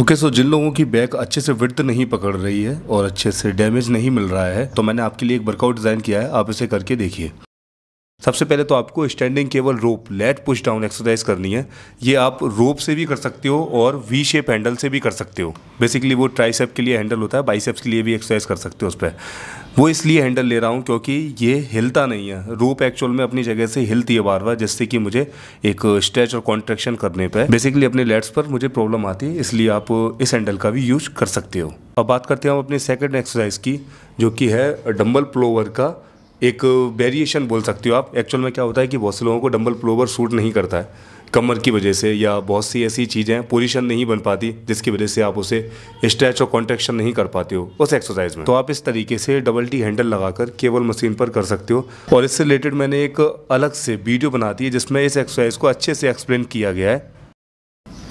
okay okay, so so जिन लोगों की बैक अच्छे से विर्थ नहीं पकड़ रही है और अच्छे से डैमेज नहीं मिल रहा है तो मैंने आपके लिए एक वर्कआउट डिज़ाइन किया है आप इसे करके देखिए सबसे पहले तो आपको स्टैंडिंग केवल rope lat push down exercise करनी है ये आप रोप से भी कर सकते हो और वी शेप हैंडल से भी कर सकते हो बेसिकली वो ट्राइसेप के लिए हैंडल होता है बाइसेप्स के लिए भी एक्सरसाइज कर सकते हो उस पर वो इसलिए हैंडल ले रहा हूँ क्योंकि ये हिलता नहीं है रोप एक्चुअल में अपनी जगह से हिलती है बार बार जिससे कि मुझे एक स्ट्रेच और कॉन्ट्रेक्शन करने पर बेसिकली अपने लेट्स पर मुझे प्रॉब्लम आती है इसलिए आप इस हैंडल का भी यूज कर सकते हो अब बात करते हैं हम अपने सेकेंड एक्सरसाइज की जो कि है डम्बल प्लोवर का एक वेरिएशन बोल सकते हो आप एक्चुअल में क्या होता है कि बहुत से लोगों को डम्बल प्लोवर सूट नहीं करता है कमर की वजह से या बहुत सी ऐसी चीज़ें हैं पोजीशन नहीं बन पाती जिसकी वजह से आप उसे स्ट्रेच और कॉन्ट्रेक्शन नहीं कर पाते हो उस एक्सरसाइज में तो आप इस तरीके से डबल टी हैंडल लगाकर केवल मशीन पर कर सकते हो और इससे रिलेटेड मैंने एक अलग से वीडियो बना दी है जिसमें इस एक्सरसाइज को अच्छे से एक्सप्लेन किया गया है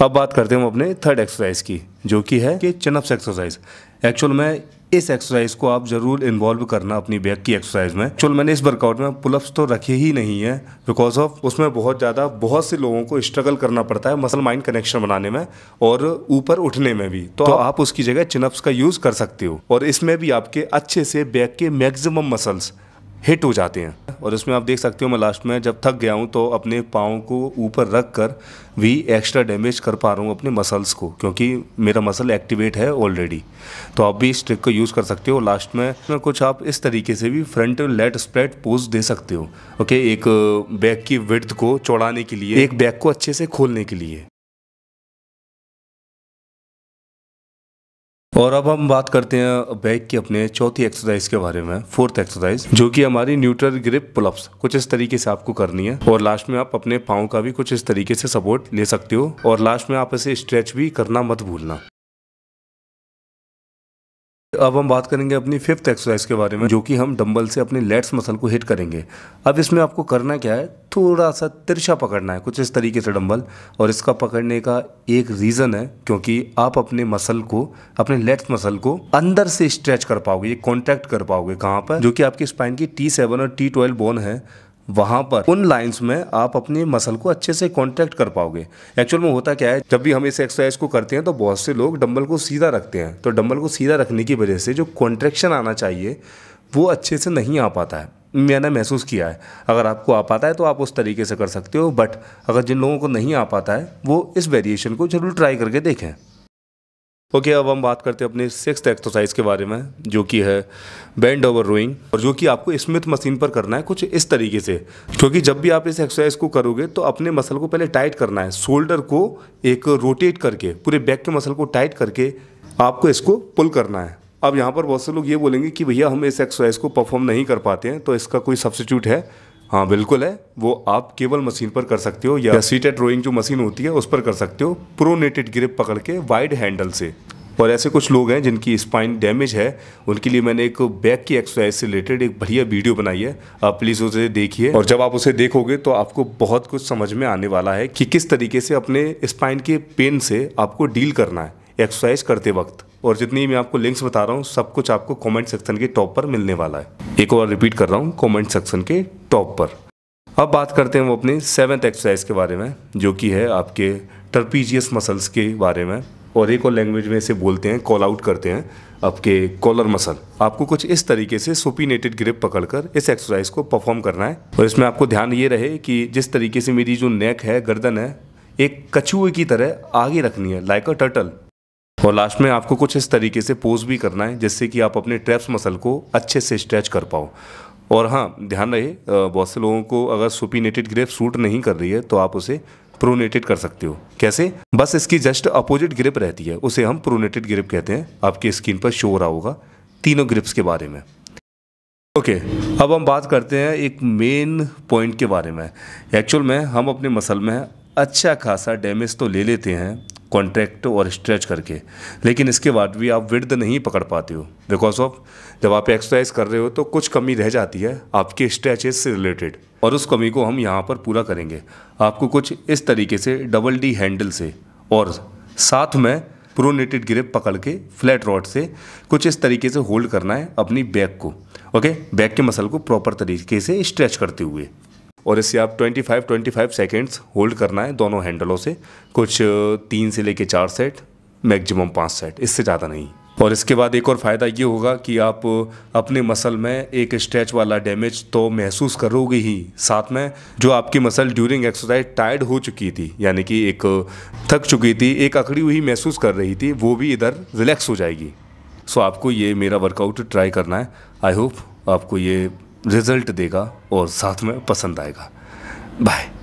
अब बात करते हैं हम अपने थर्ड एक्सरसाइज की जो कि है कि चनप्स एक्सरसाइज एक्चुअल में इस एक्सरसाइज को आप जरूर इन्वॉल्व करना अपनी बैक की एक्सरसाइज में एक्चुअल मैंने इस वर्कआउट में पुलअप्स तो रखे ही नहीं है बिकॉज ऑफ उसमें बहुत ज़्यादा बहुत से लोगों को स्ट्रगल करना पड़ता है मसल माइंड कनेक्शन बनाने में और ऊपर उठने में भी तो, तो आप उसकी जगह चिनअप्स का यूज़ कर सकते हो और इसमें भी आपके अच्छे से बैक के मैक्सिमम मसल्स हिट हो जाते हैं और इसमें आप देख सकते हो मैं लास्ट में जब थक गया हूँ तो अपने पाँव को ऊपर रख कर भी एक्स्ट्रा डैमेज कर पा रहा हूँ अपने मसल्स को क्योंकि मेरा मसल एक्टिवेट है ऑलरेडी तो आप भी इस ट्रिक को यूज़ कर सकते हो लास्ट में कुछ आप इस तरीके से भी फ्रंट लेट स्प्रेड पोज दे सकते हो ओके एक बैक की विर्थ को चौड़ाने के लिए एक बैक को अच्छे से खोलने के लिए और अब हम बात करते हैं बैक की अपने चौथी एक्सरसाइज के बारे में फोर्थ एक्सरसाइज जो कि हमारी न्यूट्रल ग्रिप पुलअप्स कुछ इस तरीके से आपको करनी है और लास्ट में आप अपने पाओ का भी कुछ इस तरीके से सपोर्ट ले सकते हो और लास्ट में आप इसे स्ट्रेच भी करना मत भूलना अब हम बात करेंगे अपनी फिफ्थ एक्सरसाइज के बारे में जो कि हम डंबल से अपने लेट्स मसल को हिट करेंगे अब इसमें आपको करना क्या है थोड़ा सा तिरछा पकड़ना है कुछ इस तरीके से डंबल और इसका पकड़ने का एक रीज़न है क्योंकि आप अपने मसल को अपने लेट्स मसल को अंदर से स्ट्रेच कर पाओगे कॉन्टैक्ट कर पाओगे कहाँ पर जो कि आपकी स्पाइन की टी सेवन और टी ट्वेल्व बोन है वहाँ पर उन लाइंस में आप अपने मसल को अच्छे से कॉन्ट्रैक्ट कर पाओगे एक्चुअल में होता क्या है जब भी हम इस एक्सरसाइज को करते हैं तो बहुत से लोग डंबल को सीधा रखते हैं तो डंबल को सीधा रखने की वजह से जो कॉन्ट्रैक्शन आना चाहिए वो अच्छे से नहीं आ पाता है मैंने महसूस किया है अगर आपको आ पाता है तो आप उस तरीके से कर सकते हो बट अगर जिन लोगों को नहीं आ पाता है वो इस वेरिएशन को ज़रूर ट्राई करके देखें ओके okay, अब हम बात करते हैं अपने सिक्स एक्सरसाइज के बारे में जो कि है बेंड ओवर रोइंग और जो कि आपको स्मिथ मशीन पर करना है कुछ इस तरीके से क्योंकि जब भी आप इस एक्सरसाइज को करोगे तो अपने मसल को पहले टाइट करना है शोल्डर को एक रोटेट करके पूरे बैक के मसल को टाइट करके आपको इसको पुल करना है अब यहाँ पर बहुत से लोग ये बोलेंगे कि भैया हम इस एक्सरसाइज को परफॉर्म नहीं कर पाते हैं तो इसका कोई सब्सिट्यूट है हाँ बिल्कुल है वो आप केवल मशीन पर कर सकते हो या सीटेड रोइंग जो मशीन होती है उस पर कर सकते हो प्रोनेटेड ग्रिप पकड़ के वाइड हैंडल से और ऐसे कुछ लोग हैं जिनकी स्पाइन डैमेज है उनके लिए मैंने एक बैक की एक्सरसाइज से रिलेटेड एक बढ़िया वीडियो बनाई है आप प्लीज़ उसे देखिए और जब आप उसे देखोगे तो आपको बहुत कुछ समझ में आने वाला है कि किस तरीके से अपने स्पाइन के पेन से आपको डील करना है एक्सरसाइज करते वक्त और जितनी मैं आपको लिंक्स बता रहा हूँ सब कुछ आपको कमेंट सेक्शन के टॉप पर मिलने वाला है एक और रिपीट कर रहा हूँ कमेंट सेक्शन के टॉप पर अब बात करते हैं वो अपने सेवन्थ एक्सरसाइज के बारे में जो कि है आपके टर्पीजियस मसल्स के बारे में और एक और लैंग्वेज में इसे बोलते हैं कॉल आउट करते हैं आपके कॉलर मसल आपको कुछ इस तरीके से सुपीनेटेड ग्रिप पकड़कर इस एक्सरसाइज को परफॉर्म करना है और इसमें आपको ध्यान ये रहे कि जिस तरीके से मेरी जो नेक है गर्दन है एक कछुए की तरह आगे रखनी है लाइक अ टर्टल और लास्ट में आपको कुछ इस तरीके से पोज भी करना है जिससे कि आप अपने ट्रैप्स मसल को अच्छे से स्ट्रेच कर पाओ और हाँ ध्यान रहे बहुत से लोगों को अगर सुपीनेटेड ग्रेप सूट नहीं कर रही है तो आप उसे प्रोनेटेड कर सकते हो कैसे बस इसकी जस्ट अपोजिट ग्रिप रहती है उसे हम प्रोनेटेड ग्रिप कहते हैं आपकी स्किन पर शो रहा होगा तीनों ग्रिप्स के बारे में ओके okay, अब हम बात करते हैं एक मेन पॉइंट के बारे में एक्चुअल में हम अपने मसल में अच्छा खासा डैमेज तो ले लेते हैं कॉन्ट्रैक्ट और स्ट्रेच करके लेकिन इसके बाद भी आप विर्द नहीं पकड़ पाते हो बिकॉज ऑफ जब आप एक्सरसाइज कर रहे हो तो कुछ कमी रह जाती है आपके स्ट्रेचेज से रिलेटेड और उस कमी को हम यहाँ पर पूरा करेंगे आपको कुछ इस तरीके से डबल डी हैंडल से और साथ में प्रोनेटेड ग्रिप पकड़ के फ्लैट रॉड से कुछ इस तरीके से होल्ड करना है अपनी बैक को ओके बैक के मसल को प्रॉपर तरीके से स्ट्रेच करते हुए और इसे आप 25 25 सेकेंड्स होल्ड करना है दोनों हैंडलों से कुछ तीन से लेके चार सेट मैक्सिमम पाँच सेट इससे ज़्यादा नहीं और इसके बाद एक और फ़ायदा ये होगा कि आप अपने मसल में एक स्ट्रेच वाला डैमेज तो महसूस करोगे ही साथ में जो आपकी मसल ड्यूरिंग एक्सरसाइज टायर्ड हो चुकी थी यानी कि एक थक चुकी थी एक अकड़ी हुई महसूस कर रही थी वो भी इधर रिलैक्स हो जाएगी सो आपको ये मेरा वर्कआउट ट्राई करना है आई होप आपको ये रिजल्ट देगा और साथ में पसंद आएगा बाय